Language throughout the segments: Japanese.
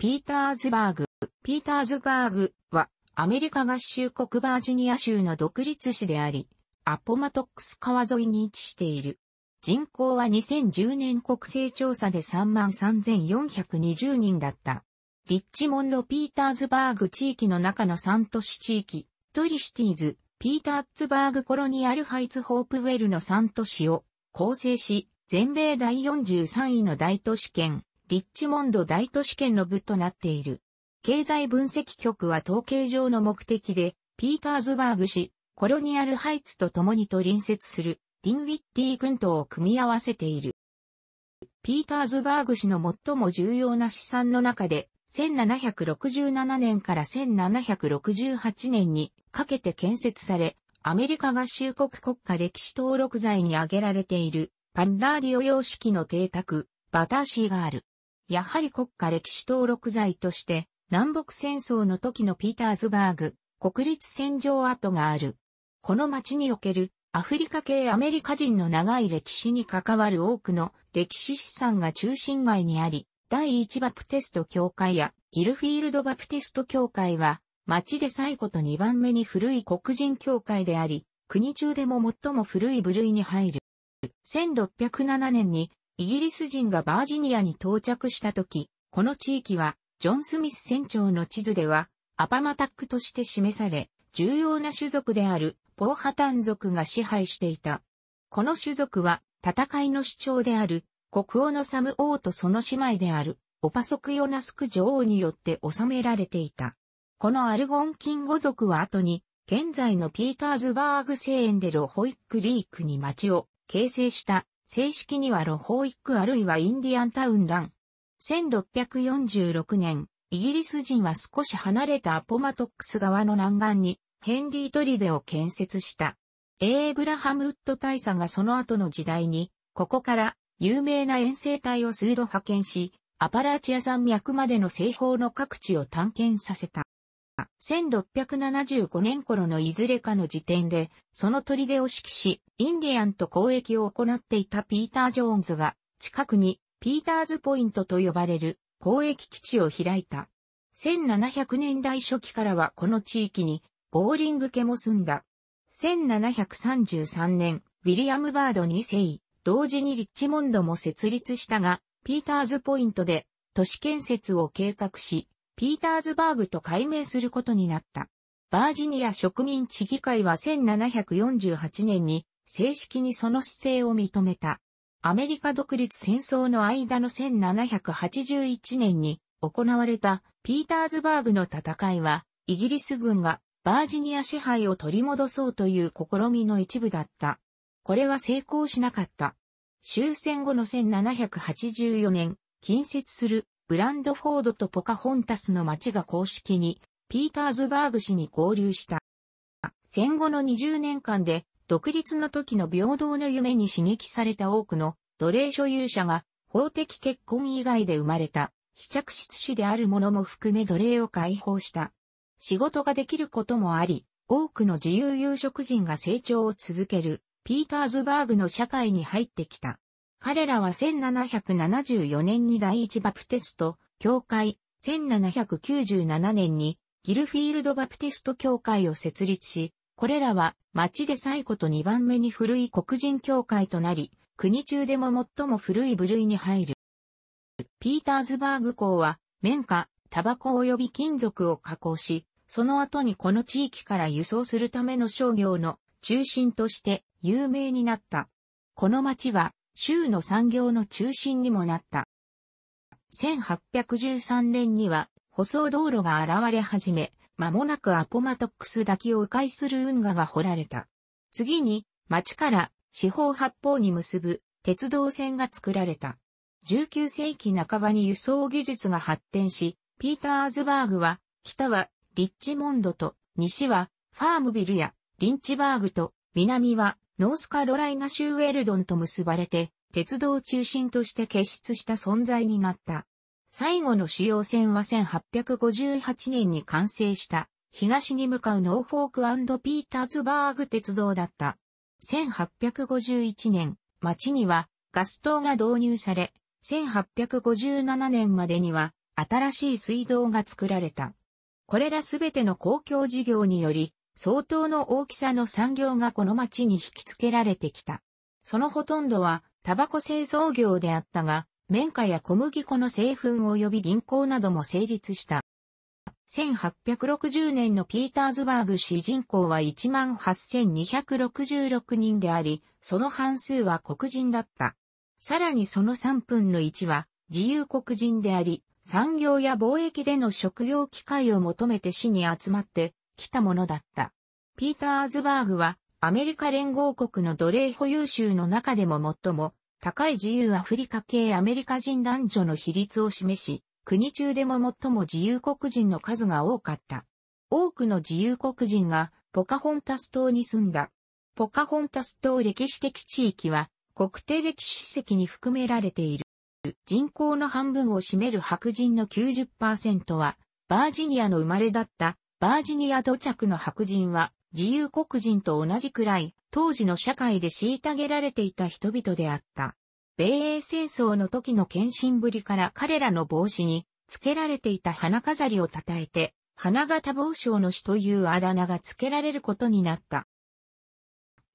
ピーターズバーグ。ピーターズバーグはアメリカ合衆国バージニア州の独立市であり、アポマトックス川沿いに位置している。人口は2010年国勢調査で33,420人だった。リッチモンド・ピーターズバーグ地域の中の3都市地域、トリシティーズ、ピーターズバーグコロニアルハイツ・ホープウェルの3都市を構成し、全米第43位の大都市圏、リッチモンド大都市圏の部となっている。経済分析局は統計上の目的で、ピーターズバーグ市、コロニアルハイツと共にと隣接する、ディンウィッティ群島を組み合わせている。ピーターズバーグ市の最も重要な資産の中で、1767年から1768年にかけて建設され、アメリカ合衆国国家歴史登録財に挙げられている、パンラーディオ様式の邸宅、バターシーがある。やはり国家歴史登録財として、南北戦争の時のピーターズバーグ、国立戦場跡がある。この町におけるアフリカ系アメリカ人の長い歴史に関わる多くの歴史資産が中心街にあり、第一バプテスト教会やギルフィールドバプテスト教会は、町で最古と2番目に古い黒人教会であり、国中でも最も古い部類に入る。1607年にイギリス人がバージニアに到着した時、この地域は、ジョン・スミス船長の地図では、アパマタックとして示され、重要な種族であるポーハタン族が支配していた。この種族は、戦いの主張である、国王のサム王とその姉妹である、オパソクヨナスク女王によって収められていた。このアルゴンキン語族は後に、現在のピーターズバーグ聖園でロホイックリークに町を形成した正式にはロホーイックあるいはインディアンタウンラン。1646年、イギリス人は少し離れたアポマトックス側の南岸にヘンリー・トリデを建設した。エーブラハム・ウッド大佐がその後の時代に、ここから有名な遠征隊を数度派遣し、アパラチア山脈までの西方の各地を探検させた。1675年頃のいずれかの時点で、その砦を指揮し、インディアンと交易を行っていたピーター・ジョーンズが、近くに、ピーターズポイントと呼ばれる交易基地を開いた。1700年代初期からはこの地域に、ボーリング家も住んだ。1733年、ウィリアム・バード2世、同時にリッチモンドも設立したが、ピーターズポイントで都市建設を計画し、ピーターズバーグと改名することになった。バージニア植民地議会は1748年に正式にその姿勢を認めた。アメリカ独立戦争の間の1781年に行われたピーターズバーグの戦いはイギリス軍がバージニア支配を取り戻そうという試みの一部だった。これは成功しなかった。終戦後の1784年、近接するブランドフォードとポカホンタスの町が公式に、ピーターズバーグ市に合流した。戦後の20年間で、独立の時の平等の夢に刺激された多くの奴隷所有者が法的結婚以外で生まれた非着室子であるものも含め奴隷を解放した。仕事ができることもあり、多くの自由有色人が成長を続けるピーターズバーグの社会に入ってきた。彼らは1774年に第一バプテスト教会、1797年にギルフィールドバプテスト教会を設立し、これらは町で最古と2番目に古い黒人教会となり、国中でも最も古い部類に入る。ピーターズバーグ港は、綿花、タバコ及び金属を加工し、その後にこの地域から輸送するための商業の中心として有名になった。この町は州の産業の中心にもなった。1813年には舗装道路が現れ始め、間もなくアポマトックス滝を迂回する運河が掘られた。次に、町から四方八方に結ぶ鉄道線が作られた。19世紀半ばに輸送技術が発展し、ピーターズバーグは、北はリッチモンドと、西はファームビルやリンチバーグと、南はノースカロライナ州ウェルドンと結ばれて、鉄道中心として結出した存在になった。最後の主要線は1858年に完成した、東に向かうノーフォークピーターズバーグ鉄道だった。1851年、町にはガス灯が導入され、1857年までには新しい水道が作られた。これらすべての公共事業により、相当の大きさの産業がこの町に引き付けられてきた。そのほとんどはタバコ製造業であったが、綿花や小麦粉の製粉及び銀行なども成立した。1860年のピーターズバーグ市人口は18,266人であり、その半数は黒人だった。さらにその3分の1は自由黒人であり、産業や貿易での食用機会を求めて市に集まってきたものだった。ピーターズバーグはアメリカ連合国の奴隷保有州の中でも最も高い自由アフリカ系アメリカ人男女の比率を示し、国中でも最も自由国人の数が多かった。多くの自由国人がポカホンタス島に住んだ。ポカホンタス島歴史的地域は国定歴史史跡に含められている。人口の半分を占める白人の90%はバージニアの生まれだったバージニア土着の白人は自由黒人と同じくらい、当時の社会で虐げられていた人々であった。米英戦争の時の献身ぶりから彼らの帽子に付けられていた花飾りを称えて、花形帽子の死というあだ名が付けられることになった。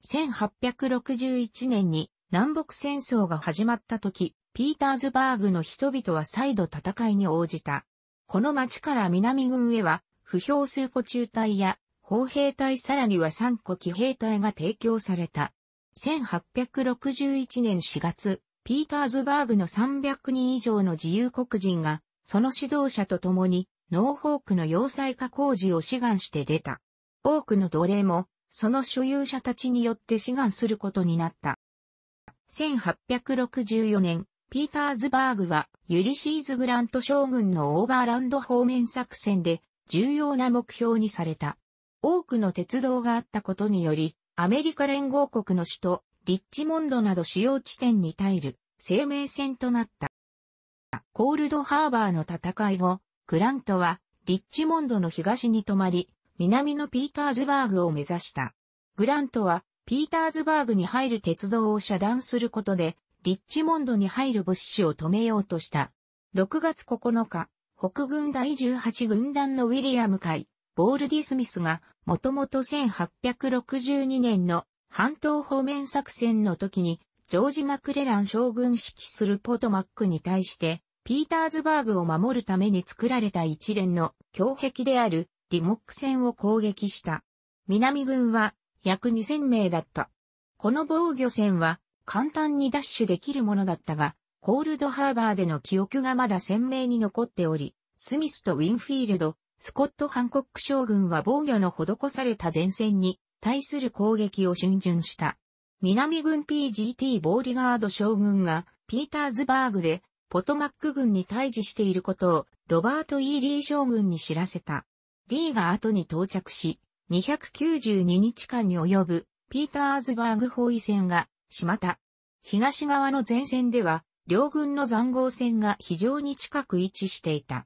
1861年に南北戦争が始まった時、ピーターズバーグの人々は再度戦いに応じた。この町から南軍へは、不評数個中隊や砲兵隊さらには3個騎兵隊が提供された。1861年4月、ピーターズバーグの300人以上の自由黒人が、その指導者と共に、ノーフォークの要塞化工事を志願して出た。多くの奴隷も、その所有者たちによって志願することになった。1864年、ピーターズバーグは、ユリシーズ・グラント将軍のオーバーランド方面作戦で、重要な目標にされた。多くの鉄道があったことにより、アメリカ連合国の首都、リッチモンドなど主要地点に耐える生命線となった。コールドハーバーの戦い後、クラントはリッチモンドの東に泊まり、南のピーターズバーグを目指した。グラントはピーターズバーグに入る鉄道を遮断することで、リッチモンドに入る物資を止めようとした。6月9日、北軍第18軍団のウィリアム会、ボール・ディ・スミスが、もともと1862年の半島方面作戦の時に、ジョージ・マクレラン将軍指揮するポトマックに対して、ピーターズバーグを守るために作られた一連の強壁であるディモック戦を攻撃した。南軍は約2000名だった。この防御戦は簡単にダッシュできるものだったが、コールドハーバーでの記憶がまだ鮮明に残っており、スミスとウィンフィールド、スコット・ハンコック将軍は防御の施された前線に対する攻撃を逡巡した。南軍 PGT ボーリガード将軍がピーターズバーグでポトマック軍に対峙していることをロバート・ E・ リー将軍に知らせた。リーが後に到着し、292日間に及ぶピーターズバーグ包囲戦がしまった。東側の前線では両軍の残壕戦が非常に近く位置していた。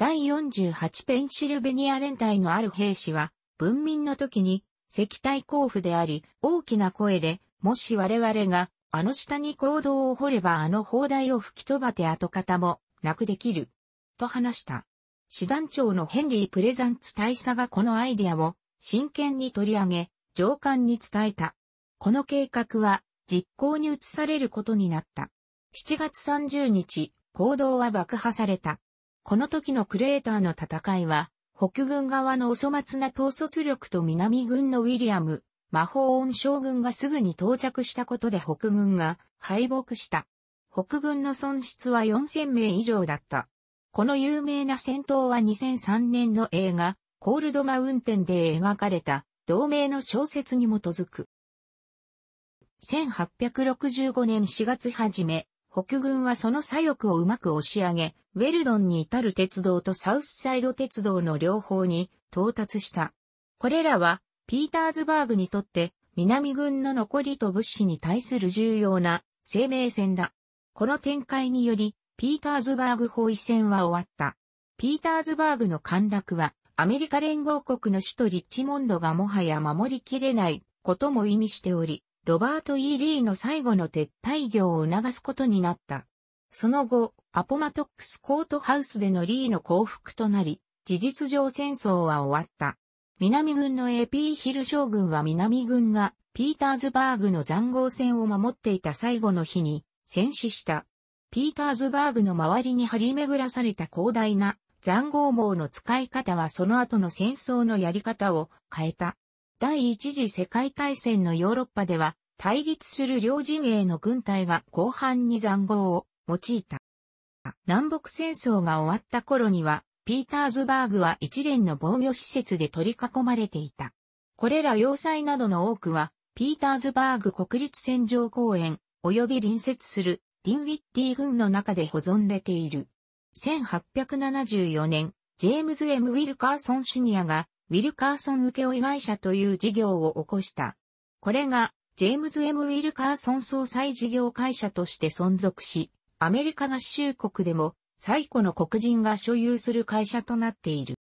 第48ペンシルベニア連隊のある兵士は、文民の時に、石体交付であり、大きな声で、もし我々が、あの下に行動を掘ればあの砲台を吹き飛ばて跡形も、なくできる。と話した。師団長のヘンリー・プレザンツ大佐がこのアイデアを、真剣に取り上げ、上官に伝えた。この計画は、実行に移されることになった。7月30日、行動は爆破された。この時のクレーターの戦いは、北軍側のお粗末な統率力と南軍のウィリアム、魔法恩将軍がすぐに到着したことで北軍が敗北した。北軍の損失は4000名以上だった。この有名な戦闘は2003年の映画、コールドマウンテンで描かれた同名の小説に基づく。1865年4月初め、北軍はその左翼をうまく押し上げ、ウェルドンに至る鉄道とサウスサイド鉄道の両方に到達した。これらは、ピーターズバーグにとって、南軍の残りと物資に対する重要な生命線だ。この展開により、ピーターズバーグ包囲戦は終わった。ピーターズバーグの陥落は、アメリカ連合国の首都リッチモンドがもはや守りきれないことも意味しており、ロバート・ E・ リーの最後の撤退業を促すことになった。その後、アポマトックスコートハウスでのリーの降伏となり、事実上戦争は終わった。南軍の AP ヒル将軍は南軍がピーターズバーグの残壕戦を守っていた最後の日に戦死した。ピーターズバーグの周りに張り巡らされた広大な残壕網の使い方はその後の戦争のやり方を変えた。第一次世界大戦のヨーロッパでは、対立する両陣営の軍隊が後半に残壕を用いた。南北戦争が終わった頃には、ピーターズバーグは一連の防御施設で取り囲まれていた。これら要塞などの多くは、ピーターズバーグ国立戦場公園、及び隣接するディンウィッティ軍の中で保存れている。1874年、ジェームズ・エム・ウィルカーソン・シニアがウィルカーソン請負会社という事業を起こした。これが、ジェームズ・ M・ ウィルカーソン総裁事業会社として存続し、アメリカ合衆国でも最古の黒人が所有する会社となっている。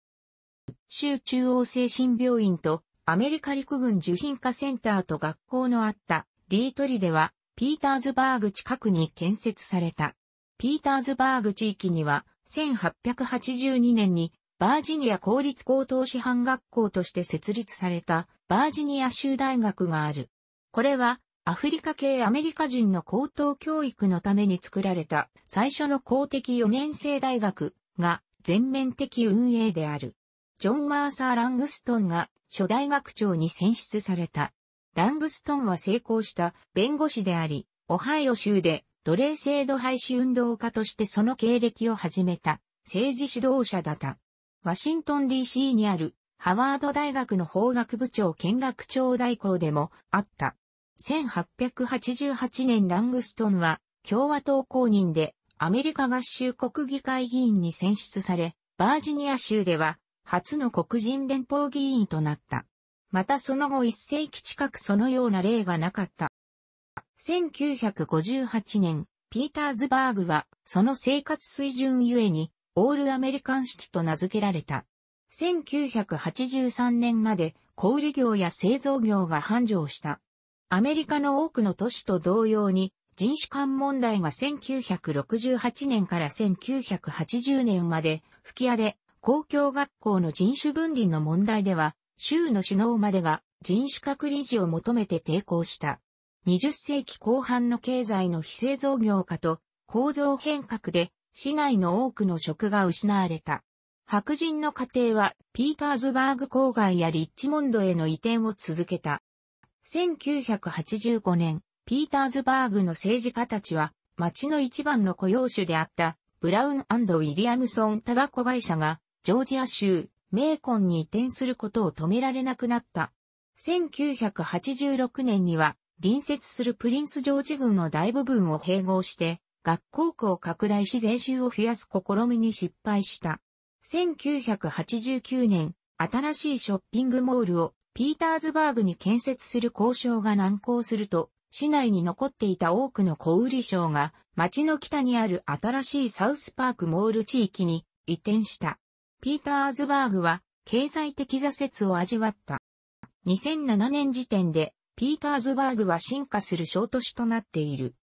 州中央精神病院とアメリカ陸軍受品化センターと学校のあったリートリでは、ピーターズバーグ近くに建設された。ピーターズバーグ地域には、1882年にバージニア公立高等師範学校として設立されたバージニア州大学がある。これはアフリカ系アメリカ人の高等教育のために作られた最初の公的4年生大学が全面的運営である。ジョン・マーサー・ラングストンが初代学長に選出された。ラングストンは成功した弁護士であり、オハイオ州で奴隷制度廃止運動家としてその経歴を始めた政治指導者だった。ワシントン DC にあるハワード大学の法学部長見学長代行でもあった。1888年ラングストンは共和党公認でアメリカ合衆国議会議員に選出され、バージニア州では初の黒人連邦議員となった。またその後一世紀近くそのような例がなかった。1958年、ピーターズバーグはその生活水準ゆえにオールアメリカンシティと名付けられた。1983年まで小売業や製造業が繁盛した。アメリカの多くの都市と同様に人種間問題が1968年から1980年まで吹き荒れ、公共学校の人種分離の問題では、州の首脳までが人種隔離時を求めて抵抗した。20世紀後半の経済の非製造業化と構造変革で市内の多くの職が失われた。白人の家庭はピーターズバーグ郊外やリッチモンドへの移転を続けた。1985年、ピーターズバーグの政治家たちは町の一番の雇用主であったブラウンウィリアムソンタバコ会社がジョージア州メーコンに移転することを止められなくなった。1986年には隣接するプリンスジョージ軍の大部分を併合して学校区を拡大し税収を増やす試みに失敗した。1989年、新しいショッピングモールをピーターズバーグに建設する交渉が難航すると、市内に残っていた多くの小売商が町の北にある新しいサウスパークモール地域に移転した。ピーターズバーグは経済的挫折を味わった。2007年時点でピーターズバーグは進化する小都市となっている。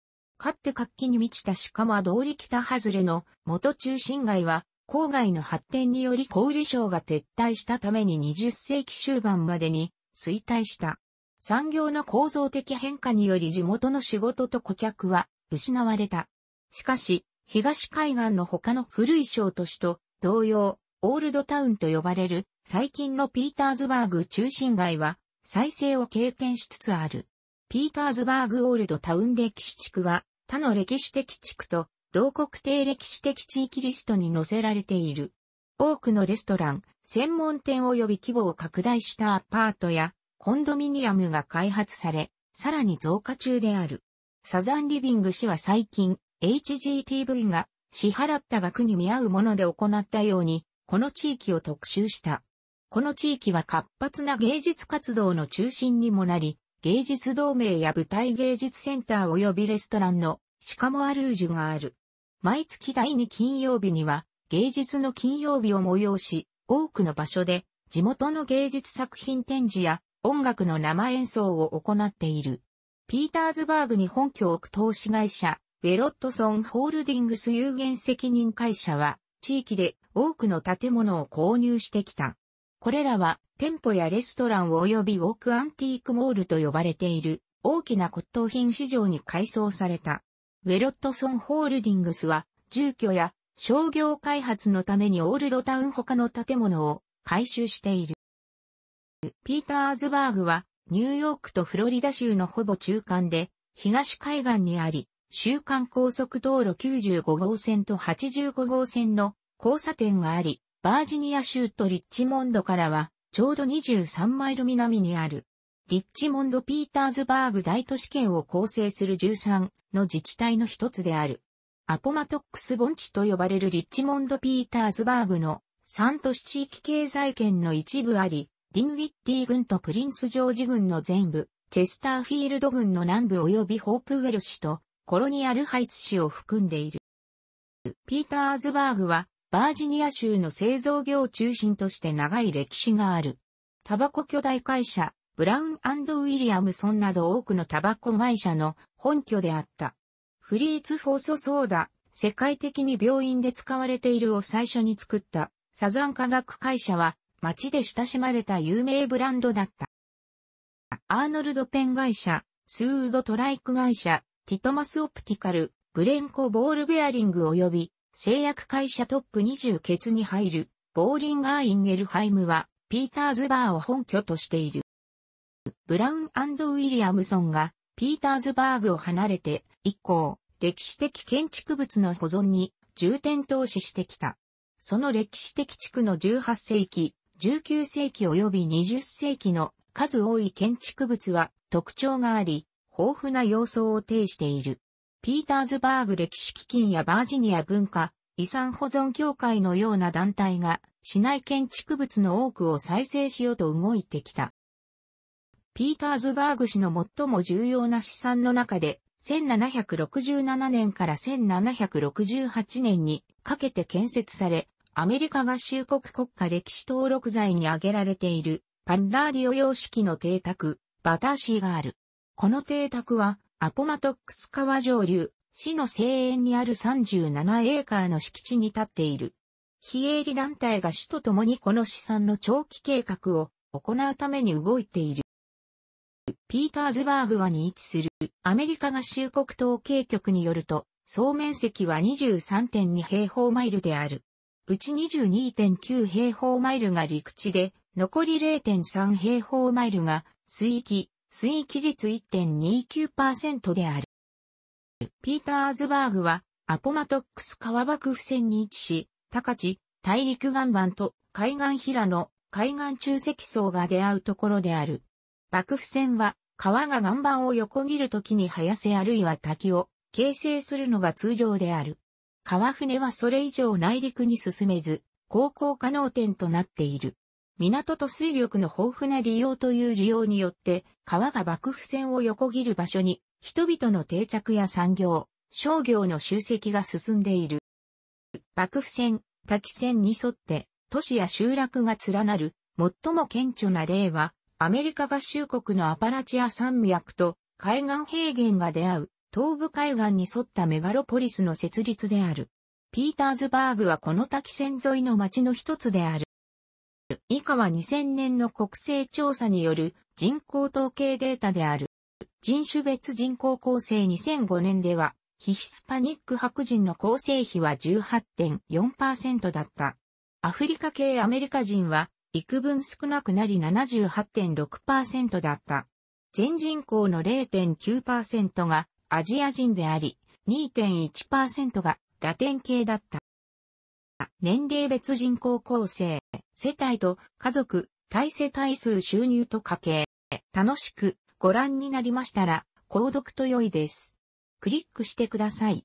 かって活気に満ちた鹿間通り北外れの元中心街は、郊外の発展により小売商が撤退したために20世紀終盤までに衰退した。産業の構造的変化により地元の仕事と顧客は失われた。しかし、東海岸の他の古い商都市と同様、オールドタウンと呼ばれる最近のピーターズバーグ中心街は再生を経験しつつある。ピーターズバーグオールドタウン歴史地区は他の歴史的地区と同国定歴史的地域リストに載せられている。多くのレストラン、専門店及び規模を拡大したアパートやコンドミニアムが開発され、さらに増加中である。サザンリビング氏は最近、HGTV が支払った額に見合うもので行ったように、この地域を特集した。この地域は活発な芸術活動の中心にもなり、芸術同盟や舞台芸術センター及びレストランのシカモアルージュがある。毎月第2金曜日には芸術の金曜日を催し、多くの場所で地元の芸術作品展示や音楽の生演奏を行っている。ピーターズバーグに本拠を置く投資会社、ウェロットソンホールディングス有限責任会社は、地域で多くの建物を購入してきた。これらは店舗やレストラン及びウォークアンティークモールと呼ばれている大きな骨董品市場に改装された。ウェロットソンホールディングスは住居や商業開発のためにオールドタウン他の建物を改修している。ピーターズバーグはニューヨークとフロリダ州のほぼ中間で東海岸にあり、週間高速道路95号線と85号線の交差点があり、バージニア州とリッチモンドからは、ちょうど23マイル南にある、リッチモンド・ピーターズバーグ大都市圏を構成する13の自治体の一つである。アポマトックス盆地と呼ばれるリッチモンド・ピーターズバーグの3都市地域経済圏の一部あり、ディンウィッティ軍とプリンス・ジョージ軍の全部、チェスターフィールド軍の南部及びホープウェル市とコロニアルハイツ市を含んでいる。ピーターズバーグはバージニア州の製造業を中心として長い歴史がある。タバコ巨大会社、ブラウンウィリアムソンなど多くのタバコ会社の本拠であった。フリーツフォーソソーダ、世界的に病院で使われているを最初に作ったサザン化学会社は街で親しまれた有名ブランドだった。アーノルドペン会社、スードトライク会社、ティトマスオプティカル、ブレンコボールベアリング及び製薬会社トップ20決に入る、ボーリンガーインゲルハイムは、ピーターズバーを本拠としている。ブラウンウィリアムソンが、ピーターズバーグを離れて、以降、歴史的建築物の保存に重点投資してきた。その歴史的地区の18世紀、19世紀及び20世紀の数多い建築物は特徴があり、豊富な様相を呈している。ピーターズバーグ歴史基金やバージニア文化、遺産保存協会のような団体が、市内建築物の多くを再生しようと動いてきた。ピーターズバーグ市の最も重要な資産の中で、1767年から1768年にかけて建設され、アメリカ合衆国国家歴史登録財に挙げられている、パンラーディオ様式の邸宅、バターシーがある。この邸宅は、アポマトックス川上流、市の西園にある37エーカーの敷地に立っている。非営利団体が市と共にこの資産の長期計画を行うために動いている。ピーターズバーグはに位置するアメリカ合衆国統計局によると、総面積は23.2平方マイルである。うち22.9平方マイルが陸地で、残り0.3平方マイルが水域、水域率1.29%である。ピーターズバーグは、アポマトックス川幕府線に位置し、高地、大陸岩盤と海岸平の海岸中積層が出会うところである。幕府線は、川が岩盤を横切るときに早瀬あるいは滝を形成するのが通常である。川船はそれ以上内陸に進めず、航行可能点となっている。港と水力の豊富な利用という需要によって、川が幕府線を横切る場所に、人々の定着や産業、商業の集積が進んでいる。幕府線、滝線に沿って、都市や集落が連なる、最も顕著な例は、アメリカ合衆国のアパラチア山脈と海岸平原が出会う、東部海岸に沿ったメガロポリスの設立である。ピーターズバーグはこの滝線沿いの町の一つである。以下は2000年の国勢調査による人口統計データである。人種別人口構成2005年では、ヒヒスパニック白人の構成比は18.4%だった。アフリカ系アメリカ人は、幾分少なくなり78.6%だった。全人口の0.9%がアジア人であり、2.1%がラテン系だった。年齢別人口構成、世帯と家族、対世帯数収入と家計。楽しくご覧になりましたら、購読と良いです。クリックしてください。